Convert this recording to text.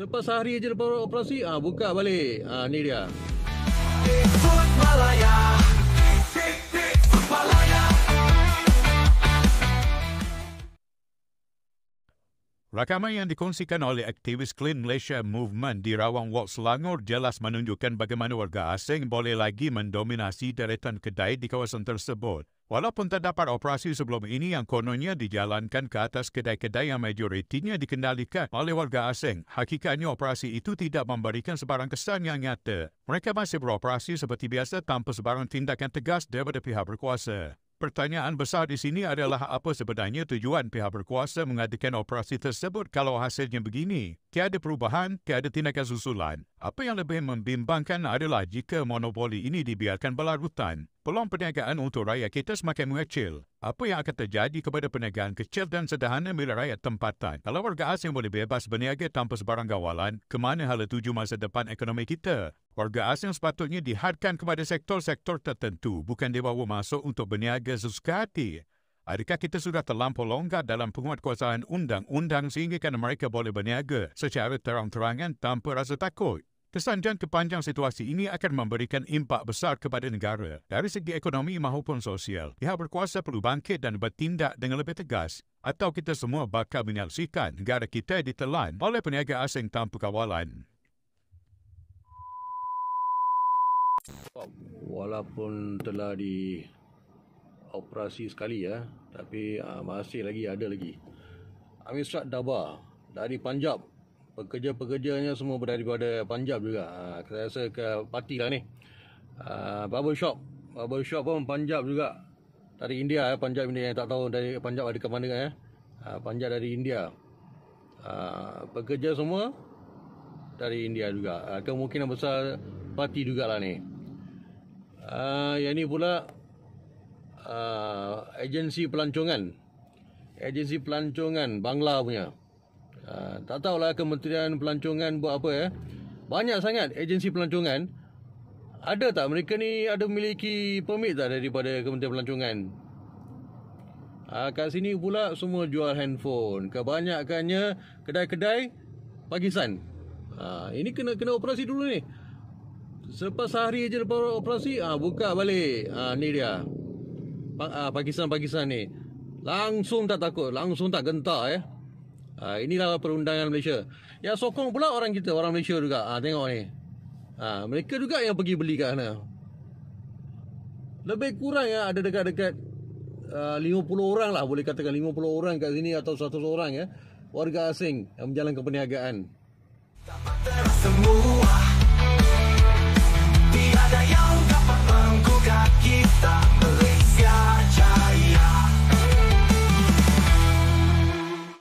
Selepas sehari je lepas operasi, ah ha, buka balik. Ah ha, ni dia. Rakaman yang dikongsikan oleh aktivis Clean Malaysia Movement di Rawang Walk Selangor jelas menunjukkan bagaimana warga asing boleh lagi mendominasi deretan kedai di kawasan tersebut. Walaupun terdapat operasi sebelum ini yang kononnya dijalankan ke atas kedai-kedai yang majoritinya dikendalikan oleh warga asing, hakikatnya operasi itu tidak memberikan sebarang kesan yang nyata. Mereka masih beroperasi seperti biasa tanpa sebarang tindakan tegas daripada pihak berkuasa. Pertanyaan besar di sini adalah apa sebenarnya tujuan pihak berkuasa mengadakan operasi tersebut kalau hasilnya begini? Tiada perubahan, tiada tindakan susulan. Apa yang lebih membimbangkan adalah jika monopoli ini dibiarkan berlarutan. Peluang perniagaan untuk rakyat kita semakin mengecil. Apa yang akan terjadi kepada perniagaan kecil dan sederhana milik rakyat tempatan? Kalau warga asing boleh bebas berniaga tanpa sebarang gawalan, ke mana hala tuju masa depan ekonomi kita? Warga asing sepatutnya dihadkan kepada sektor-sektor tertentu, bukan dibawa masuk untuk berniaga sesukati. Adakah kita sudah terlampau longgar dalam penguatkuasaan undang-undang sehingga kan mereka boleh berniaga secara terang-terangan tanpa rasa takut? Kesan jangka panjang situasi ini akan memberikan impak besar kepada negara dari segi ekonomi maupun sosial. Pihak berkuasa perlu bangkit dan bertindak dengan lebih tegas atau kita semua bakal menyaksikan negara kita ditelan oleh peniaga asing tanpa kawalan. Walaupun telah di operasi sekali ya, tapi aa, ah, masih lagi ada lagi. Amir Syad Daba dari Panjab. Pekerja-pekerjanya semua daripada Panjab juga. Ha, saya rasa ke parti lah ni. Ha, barber shop. Barber shop pun Panjab juga. Dari India ya, Panjab India yang tak tahu dari Panjab ada ke mana ya. Ha, Punjab dari India. Ha, pekerja semua dari India juga. Ha, kemungkinan besar parti jugalah ni. Uh, yang ni pula uh, agensi pelancongan. Agensi pelancongan Bangla punya. Uh, tak tahulah kementerian pelancongan buat apa ya. Banyak sangat agensi pelancongan. Ada tak mereka ni ada memiliki permit tak daripada kementerian pelancongan? Uh, kat sini pula semua jual handphone. Kebanyakannya kedai-kedai Pakistan. Uh, ini kena kena operasi dulu ni. Selepas sehari je lepas operasi ah ha, buka balik. Ah ha, ni dia. Pa- ha, Pakistan-Pakistan ni. Langsung tak takut, langsung tak gentar ya. Ha, inilah perundangan Malaysia. Yang sokong pula orang kita, orang Malaysia juga. Ah ha, tengok ni. Ha, mereka juga yang pergi beli kat sana. Lebih kurang ya ada dekat-dekat uh, 50 orang lah boleh katakan 50 orang kat sini atau 100 orang ya warga asing yang menjalankan perniagaan. Tak